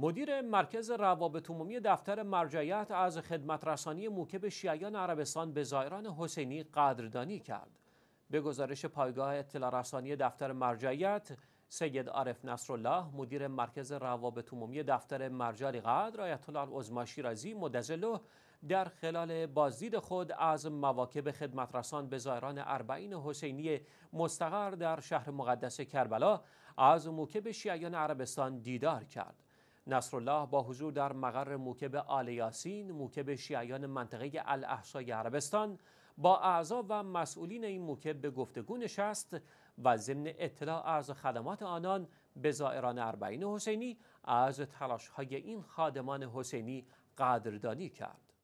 مدیر مرکز روابط عمومی دفتر مرجعیت از خدمت رسانی موکب شیعیان عربستان به زایران حسینی قدردانی کرد. به گزارش پایگاه اطلاع رسانی دفتر مرجعیت، سید عارف نصرالله مدیر مرکز روابط عمومی دفتر مرجعیت، قدر آیت الله شیرازی مدزله در خلال بازدید خود از مواکب خدمترسان به زائران اربعین حسینی مستقر در شهر مقدس کربلا از موکب شیعیان عربستان دیدار کرد نصرالله با حضور در مقر موکب آل یاسین موکب شیعیان منطقه الاحسای عربستان با اعضا و مسئولین این موکب به گفتگو نشست و ضمن اطلاع از خدمات آنان به زائران اربعین حسینی از های این خادمان حسینی قدردانی کرد